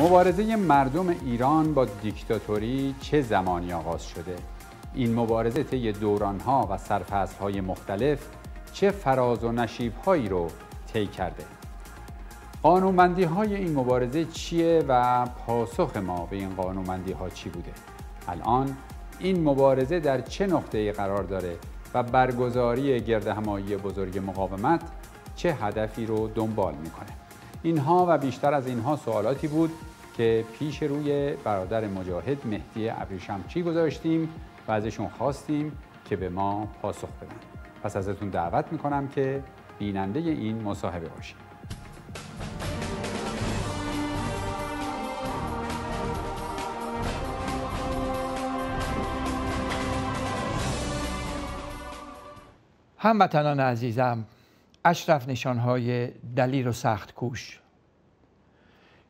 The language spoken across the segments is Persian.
مبارزه مردم ایران با دیکتاتوری چه زمانی آغاز شده؟ این مبارزه طی دورانها و سرفصلهای مختلف چه فراز و نشیبهایی رو طی کرده؟ قانونمندی های این مبارزه چیه و پاسخ ما به این قانونمندی ها چی بوده؟ الان این مبارزه در چه نقطه‌ای قرار داره و برگزاری گرد همایی بزرگ مقاومت چه هدفی رو دنبال میکنه؟ اینها و بیشتر از اینها سوالاتی بود که پیش روی برادر مجاهد مهدی ابریشمچی گذاشتیم و ازشون خواستیم که به ما پاسخ بدن پس ازتون دعوت میکنم که بیننده این مصاحبه باشید هموطنان عزیزم اشرف نشانهای دلیل و سخت کوش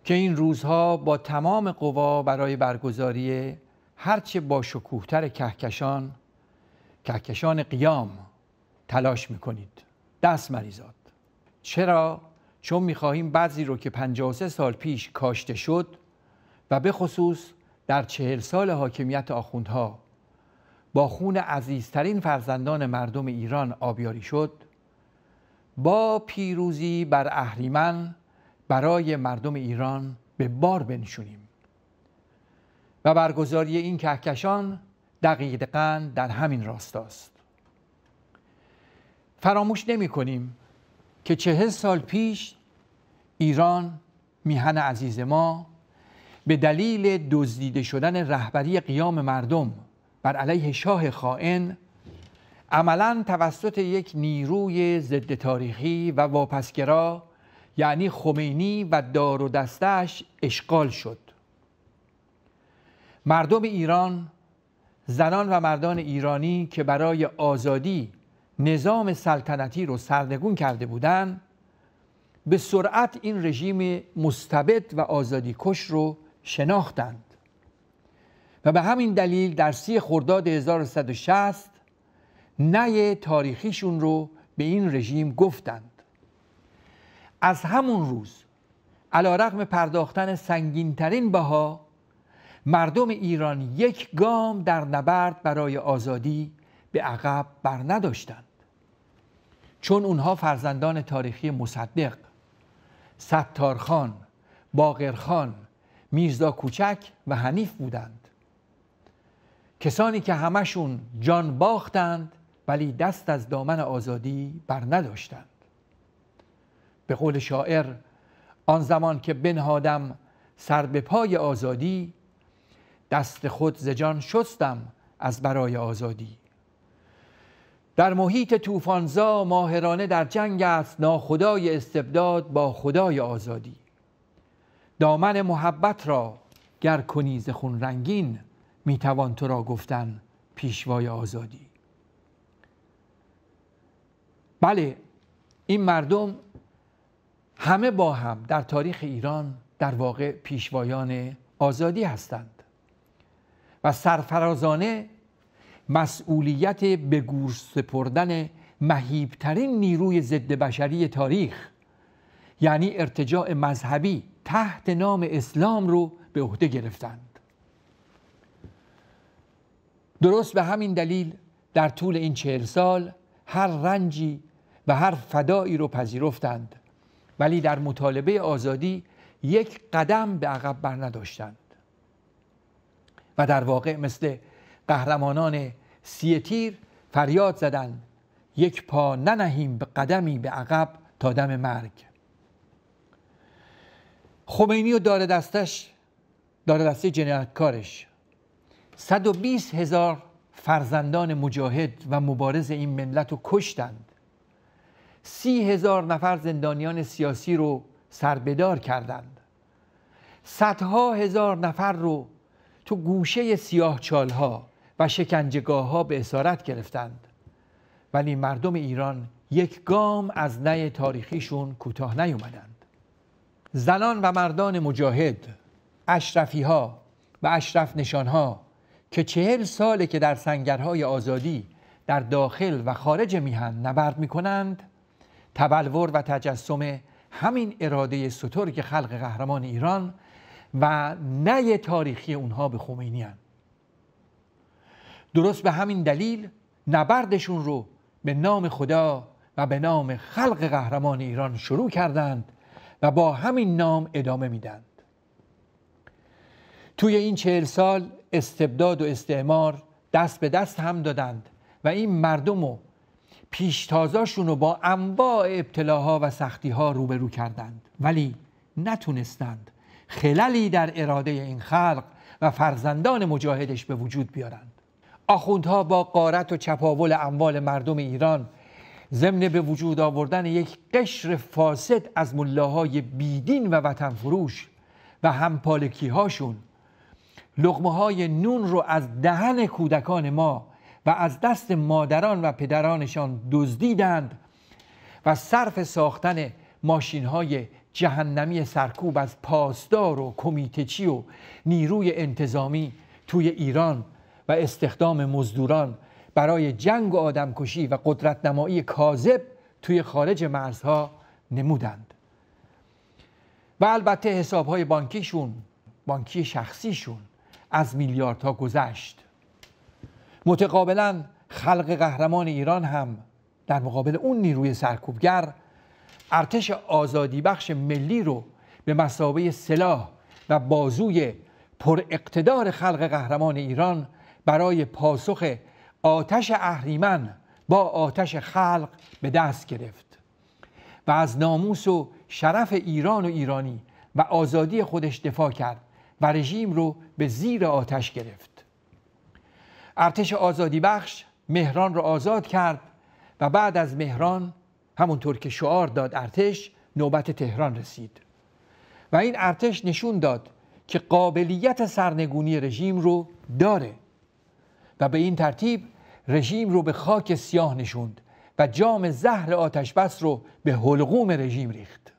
که این روزها با تمام قوا برای برگزاری هرچه با شکوهتر کهکشان کهکشان قیام تلاش میکنید دست مریزاد چرا؟ چون میخواهیم بعضی رو که 53 سال پیش کاشته شد و به خصوص در چهل سال حاکمیت آخوندها با خون عزیزترین فرزندان مردم ایران آبیاری شد با پیروزی بر اهریمن برای مردم ایران به بار بنشونیم و برگزاری این کهکشان دقیقا در همین راستاست فراموش نمی کنیم که چه سال پیش ایران میهن عزیز ما به دلیل دزدیده شدن رهبری قیام مردم بر علیه شاه خائن عملا توسط یک نیروی ضد تاریخی و واپسگرا یعنی خمینی و دار و دستش اشغال شد مردم ایران زنان و مردان ایرانی که برای آزادی نظام سلطنتی رو سرنگون کرده بودند به سرعت این رژیم مستبد و آزادی کش رو شناختند و به همین دلیل در سی خرداد 1160 نه تاریخیشون رو به این رژیم گفتند از همون روز علا رقم پرداختن سنگینترین بها مردم ایران یک گام در نبرد برای آزادی به عقب بر نداشتند چون اونها فرزندان تاریخی مصدق ستارخان باقرخان میرزا کوچک و حنیف بودند کسانی که همشون جان باختند ولی دست از دامن آزادی بر نداشتند به قول شاعر آن زمان که بنهادم سر به پای آزادی دست خود زجان شستم از برای آزادی در محیط توفانزا ماهرانه در جنگ است ناخدای استبداد با خدای آزادی دامن محبت را گر کنی خون رنگین میتوان تو را گفتن پیشوای آزادی بله این مردم همه با هم در تاریخ ایران در واقع پیشوایان آزادی هستند و سرفرازانه مسئولیت به گور سپردن مهیبترین نیروی ضد بشری تاریخ یعنی ارتجاع مذهبی تحت نام اسلام رو به عهده گرفتند درست به همین دلیل در طول این چهل سال هر رنجی و هر فدایی رو پذیرفتند ولی در مطالبه آزادی یک قدم به عقب بر نداشتند و در واقع مثل قهرمانان سی تیر فریاد زدند یک پا ننهیم به قدمی به عقب تا دم مرگ خمینی و داره دستش داره دسته جنایتکارش 120 هزار فرزندان مجاهد و مبارز این ملت رو کشتند سی هزار نفر زندانیان سیاسی رو سربدار کردند صدها هزار نفر رو تو گوشه سیاه چالها و شکنجگاه ها به اسارت گرفتند ولی مردم ایران یک گام از نی تاریخیشون کوتاه نیومدند زنان و مردان مجاهد اشرفی ها و اشرف نشان ها که چهل ساله که در سنگرهای آزادی در داخل و خارج میهن نبرد میکنند تبلور و تجسم همین اراده سترگ خلق قهرمان ایران و نه تاریخی اونها به خمینی درست به همین دلیل نبردشون رو به نام خدا و به نام خلق قهرمان ایران شروع کردند و با همین نام ادامه میدند توی این چهل سال استبداد و استعمار دست به دست هم دادند و این مردم و پیشتازاشون رو با انواع ابتلاها و سختیها روبرو کردند ولی نتونستند خللی در اراده این خلق و فرزندان مجاهدش به وجود بیارند آخوندها با قارت و چپاول اموال مردم ایران ضمن به وجود آوردن یک قشر فاسد از ملاهای بیدین و وطن فروش و همپالکی هاشون لغمه های نون رو از دهن کودکان ما و از دست مادران و پدرانشان دزدیدند و صرف ساختن ماشین های جهنمی سرکوب از پاسدار و کمیتچی و نیروی انتظامی توی ایران و استخدام مزدوران برای جنگ و آدمکشی و قدرتنمایی کاذب توی خارج مرزها نمودند و البته حسابهای بانکیشون بانکی شخصیشون از میلیاردها گذشت متقابلا خلق قهرمان ایران هم در مقابل اون نیروی سرکوبگر ارتش آزادی بخش ملی رو به مسابه سلاح و بازوی پر اقتدار خلق قهرمان ایران برای پاسخ آتش اهریمن با آتش خلق به دست گرفت و از ناموس و شرف ایران و ایرانی و آزادی خودش دفاع کرد و رژیم رو به زیر آتش گرفت ارتش آزادی بخش مهران را آزاد کرد و بعد از مهران همونطور که شعار داد ارتش نوبت تهران رسید و این ارتش نشون داد که قابلیت سرنگونی رژیم رو داره و به این ترتیب رژیم رو به خاک سیاه نشوند و جام زهر آتش بس رو به حلقوم رژیم ریخت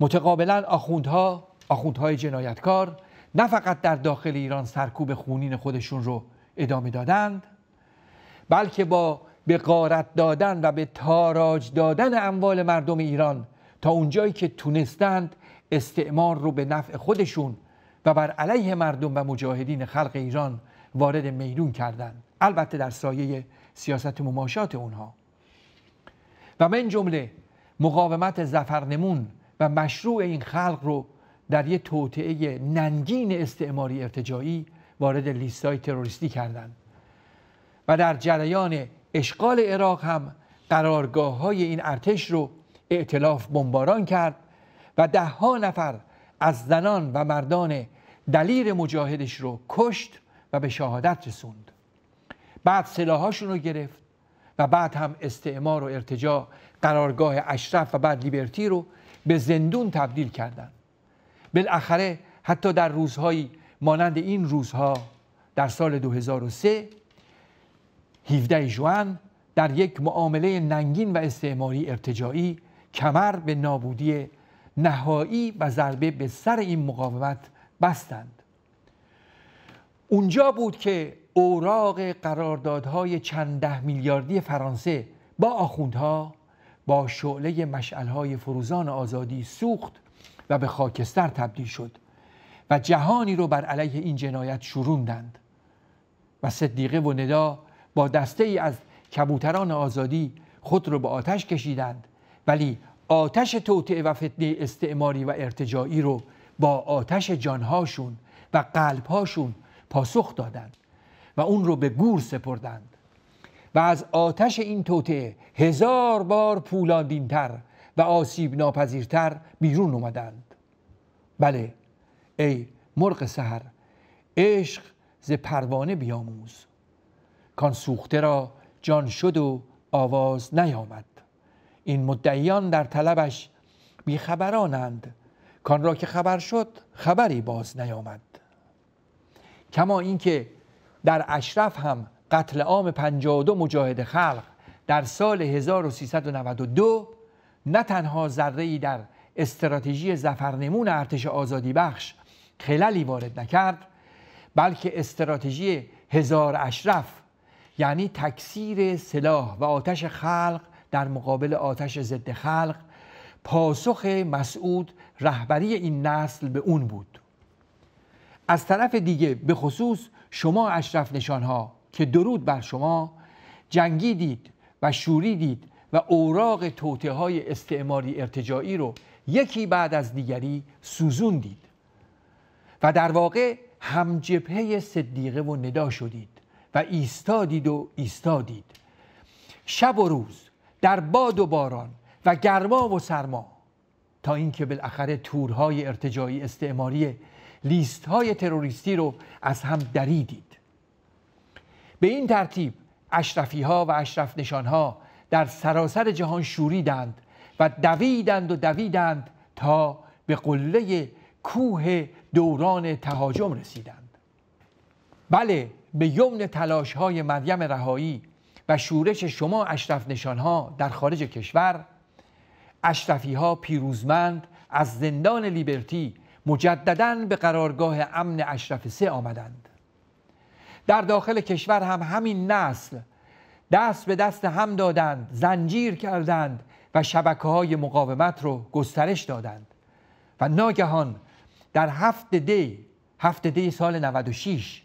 متقابلا آخوندها آخوندهای جنایتکار نه فقط در داخل ایران سرکوب خونین خودشون رو ادامه دادند بلکه با به غارت دادن و به تاراج دادن اموال مردم ایران تا اونجایی که تونستند استعمار رو به نفع خودشون و بر علیه مردم و مجاهدین خلق ایران وارد میدون کردند البته در سایه سیاست مماشات اونها و من جمله مقاومت زفرنمون و مشروع این خلق رو در یک توطعه ننگین استعماری ارتجایی وارد های تروریستی کردند و در جریان اشغال عراق هم قرارگاه های این ارتش رو اعتلاف بمباران کرد و ده ها نفر از زنان و مردان دلیر مجاهدش رو کشت و به شهادت رسوند بعد سلاحاشون رو گرفت و بعد هم استعمار و ارتجا قرارگاه اشرف و بعد لیبرتی رو به زندون تبدیل کردند بالاخره حتی در روزهایی مانند این روزها در سال 2003 17 جوان در یک معامله ننگین و استعماری ارتجاعی کمر به نابودی نهایی و ضربه به سر این مقاومت بستند اونجا بود که اوراق قراردادهای چند ده میلیاردی فرانسه با آخوندها با شعله مشعلهای فروزان آزادی سوخت و به خاکستر تبدیل شد و جهانی رو بر علیه این جنایت شروندند و صدیقه و ندا با دسته ای از کبوتران آزادی خود رو به آتش کشیدند ولی آتش توطعه و فتنه استعماری و ارتجاعی رو با آتش جانهاشون و قلبهاشون پاسخ دادند و اون رو به گور سپردند و از آتش این توطعه هزار بار پولاندینتر و آسیب ناپذیرتر بیرون اومدند بله ای مرغ سهر عشق ز پروانه بیاموز کان سوخته را جان شد و آواز نیامد این مدعیان در طلبش بیخبرانند کان را که خبر شد خبری باز نیامد کما اینکه در اشرف هم قتل عام 52 مجاهد خلق در سال 1392 نه تنها ذره در استراتژی زفرنمون ارتش آزادی بخش خلالی وارد نکرد بلکه استراتژی هزار اشرف یعنی تکثیر سلاح و آتش خلق در مقابل آتش ضد خلق پاسخ مسعود رهبری این نسل به اون بود از طرف دیگه به خصوص شما اشرف نشانها که درود بر شما دید و شوریدید و اوراق توته های استعماری ارتجاعی رو یکی بعد از دیگری سوزون دید و در واقع هم صدیقه و ندا شدید و ایستادید و ایستادید شب و روز در باد و باران و گرما و سرما تا اینکه بالاخره تورهای ارتجاعی استعماری های تروریستی رو از هم دریدید به این ترتیب اشرفی ها و اشرف نشان ها در سراسر جهان شوریدند و دویدند و دویدند تا به قله کوه دوران تهاجم رسیدند بله به یمن تلاش های مریم رهایی و شورش شما اشرف نشان ها در خارج کشور اشرفی ها پیروزمند از زندان لیبرتی مجددا به قرارگاه امن اشرف سه آمدند در داخل کشور هم همین نسل دست به دست هم دادند زنجیر کردند و شبکه های مقاومت رو گسترش دادند و ناگهان در هفت دی هفت دی سال 96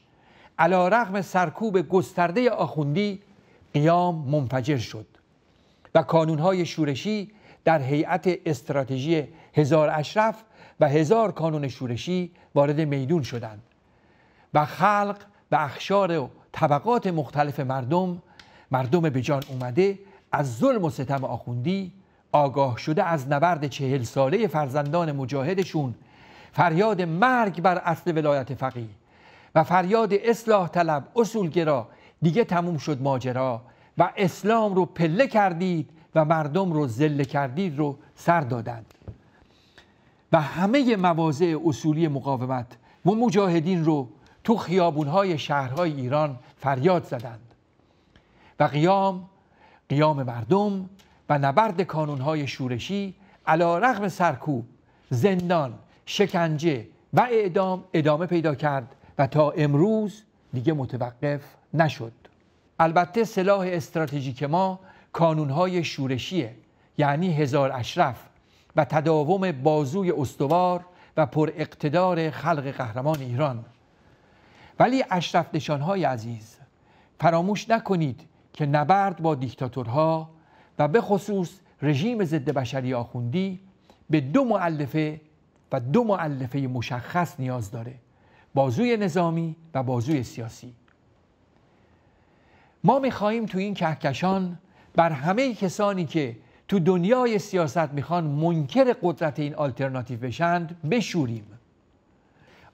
علا رغم سرکوب گسترده آخوندی قیام منفجر شد و کانونهای شورشی در هیئت استراتژی هزار اشرف و هزار کانون شورشی وارد میدون شدند و خلق و اخشار و طبقات مختلف مردم مردم به جان اومده از ظلم و ستم آخوندی آگاه شده از نبرد چهل ساله فرزندان مجاهدشون فریاد مرگ بر اصل ولایت فقیه و فریاد اصلاح طلب اصولگرا دیگه تموم شد ماجرا و اسلام رو پله کردید و مردم رو ذله کردید رو سر دادند و همه مواضع اصولی مقاومت و مجاهدین رو تو خیابونهای شهرهای ایران فریاد زدند و قیام قیام مردم و نبرد کانونهای شورشی علا رغم سرکوب زندان شکنجه و اعدام ادامه پیدا کرد و تا امروز دیگه متوقف نشد البته سلاح استراتژیک ما کانونهای شورشیه یعنی هزار اشرف و تداوم بازوی استوار و پر اقتدار خلق قهرمان ایران ولی اشرف های عزیز فراموش نکنید که نبرد با دیکتاتورها و به خصوص رژیم ضد بشری آخوندی به دو معلفه و دو معلفه مشخص نیاز داره بازوی نظامی و بازوی سیاسی ما میخواهیم تو این کهکشان بر همه کسانی که تو دنیای سیاست میخوان منکر قدرت این آلترناتیو بشند بشوریم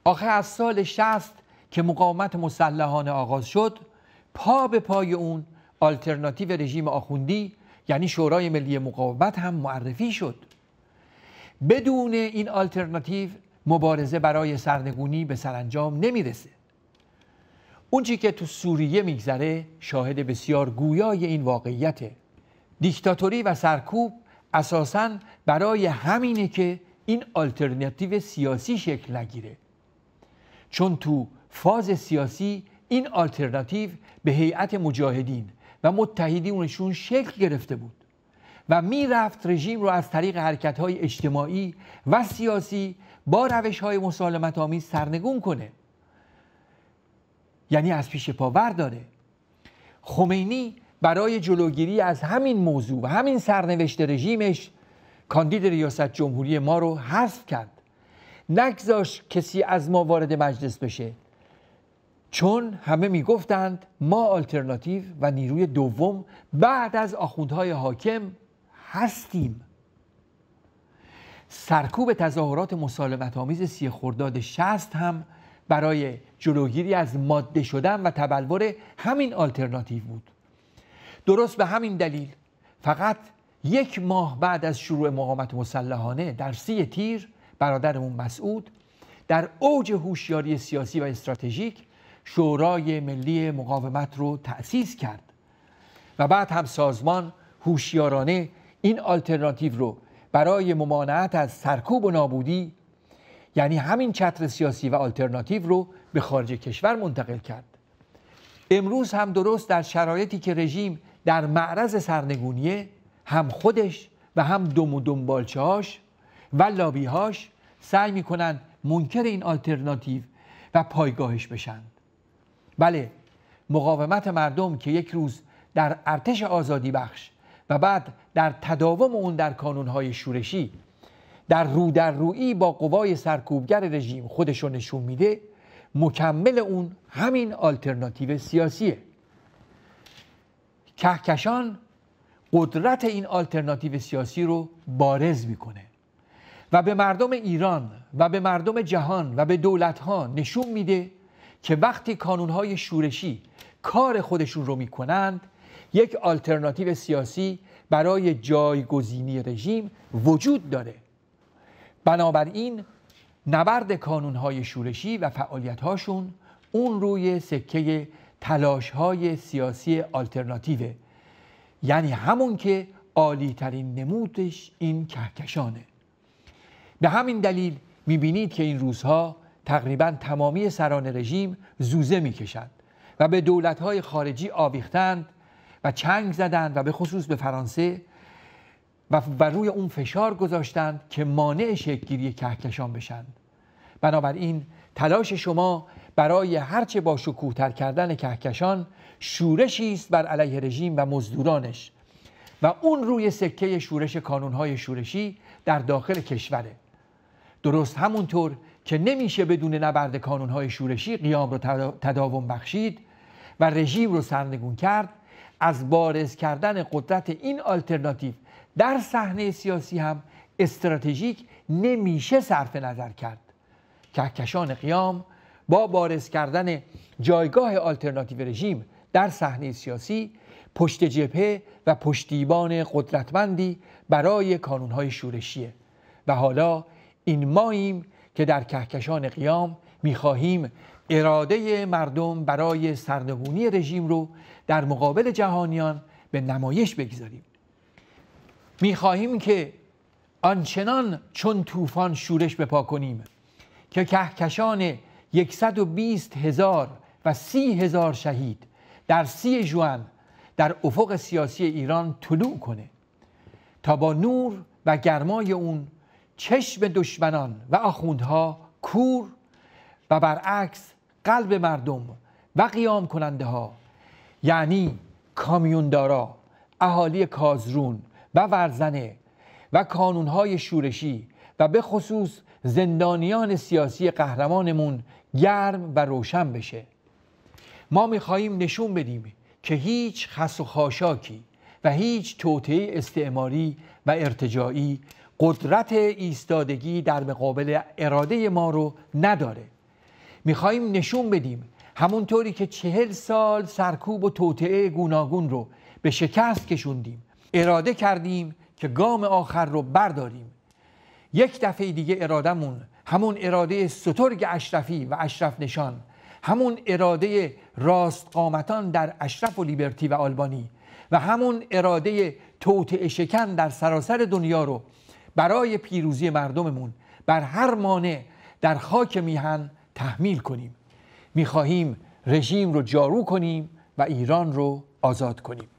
آخه از سال شست که مقاومت مسلحانه آغاز شد پا به پای اون آلترناتیو رژیم آخوندی یعنی شورای ملی مقاومت هم معرفی شد بدون این آلترناتیو مبارزه برای سرنگونی به سرانجام نمیرسه اون چی که تو سوریه میگذره شاهد بسیار گویای این واقعیت دیکتاتوری و سرکوب اساسا برای همینه که این آلترناتیو سیاسی شکل نگیره چون تو فاز سیاسی این آلترناتیو به هیئت مجاهدین و متحدینشون شکل گرفته بود و میرفت رژیم رو از طریق حرکت های اجتماعی و سیاسی با روش های مسالمت آمیز سرنگون کنه یعنی از پیش پا داره. خمینی برای جلوگیری از همین موضوع و همین سرنوشت رژیمش کاندید ریاست جمهوری ما رو حذف کرد نگذاش کسی از ما وارد مجلس بشه چون همه میگفتند ما آلترناتیو و نیروی دوم بعد از آخوندهای حاکم هستیم سرکوب تظاهرات مسالمت آمیز سی خرداد شست هم برای جلوگیری از ماده شدن و تبلور همین آلترناتیو بود درست به همین دلیل فقط یک ماه بعد از شروع مقامت مسلحانه در سی تیر برادرمون مسعود در اوج هوشیاری سیاسی و استراتژیک شورای ملی مقاومت رو تأسیس کرد و بعد هم سازمان هوشیارانه این آلترناتیو رو برای ممانعت از سرکوب و نابودی یعنی همین چتر سیاسی و آلترناتیو رو به خارج کشور منتقل کرد امروز هم درست در شرایطی که رژیم در معرض سرنگونیه هم خودش و هم دم و دنبالچهاش و لابیهاش سعی میکنند منکر این آلترناتیو و پایگاهش بشند بله مقاومت مردم که یک روز در ارتش آزادی بخش و بعد در تداوم اون در کانونهای شورشی در رو در رویی با قوای سرکوبگر رژیم خودش نشون میده مکمل اون همین آلترناتیو سیاسیه کهکشان قدرت این آلترناتیو سیاسی رو بارز میکنه و به مردم ایران و به مردم جهان و به ها نشون میده که وقتی کانونهای شورشی کار خودشون رو میکنند یک آلترناتیو سیاسی برای جایگزینی رژیم وجود داره بنابراین نبرد های شورشی و فعالیتهاشون اون روی سکه تلاشهای سیاسی آلترناتیوه یعنی همون که عالی ترین نمودش این کهکشانه به همین دلیل میبینید که این روزها تقریبا تمامی سران رژیم زوزه میکشند و به دولتهای خارجی آویختند و چنگ زدند و به خصوص به فرانسه و بر روی اون فشار گذاشتند که مانع شکلگیری کهکشان بشند بنابراین تلاش شما برای هرچه با تر کردن کهکشان شورشی است بر علیه رژیم و مزدورانش و اون روی سکه شورش کانونهای شورشی در داخل کشوره درست همونطور که نمیشه بدون نبرد کانونهای شورشی قیام رو تداوم بخشید و رژیم رو سرنگون کرد از بارز کردن قدرت این آلترناتیو در صحنه سیاسی هم استراتژیک نمیشه صرف نظر کرد کهکشان قیام با بارز کردن جایگاه آلترناتیو رژیم در صحنه سیاسی پشت جبهه و پشتیبان قدرتمندی برای کانونهای شورشیه و حالا این ماییم که در کهکشان قیام میخواهیم اراده مردم برای سرنگونی رژیم رو در مقابل جهانیان به نمایش بگذاریم میخواهیم که آنچنان چون طوفان شورش بپا کنیم که کهکشان 120 هزار و 30 هزار شهید در سی جوان در افق سیاسی ایران طلوع کنه تا با نور و گرمای اون چشم دشمنان و آخوندها کور و برعکس قلب مردم و قیام کننده ها یعنی کامیوندارا اهالی کازرون و ورزنه و کانونهای شورشی و به خصوص زندانیان سیاسی قهرمانمون گرم و روشن بشه ما میخواهیم نشون بدیم که هیچ خس و خاشاکی و هیچ توطعه استعماری و ارتجایی قدرت ایستادگی در مقابل اراده ما رو نداره میخواهیم نشون بدیم همونطوری که چهل سال سرکوب و توطعه گوناگون رو به شکست کشوندیم اراده کردیم که گام آخر رو برداریم یک دفعه دیگه ارادمون همون اراده سترگ اشرفی و اشرف نشان همون اراده راست قامتان در اشرف و لیبرتی و آلبانی و همون اراده توطعه شکن در سراسر دنیا رو برای پیروزی مردممون بر هر مانع در خاک میهن تحمیل کنیم میخواهیم رژیم رو جارو کنیم و ایران رو آزاد کنیم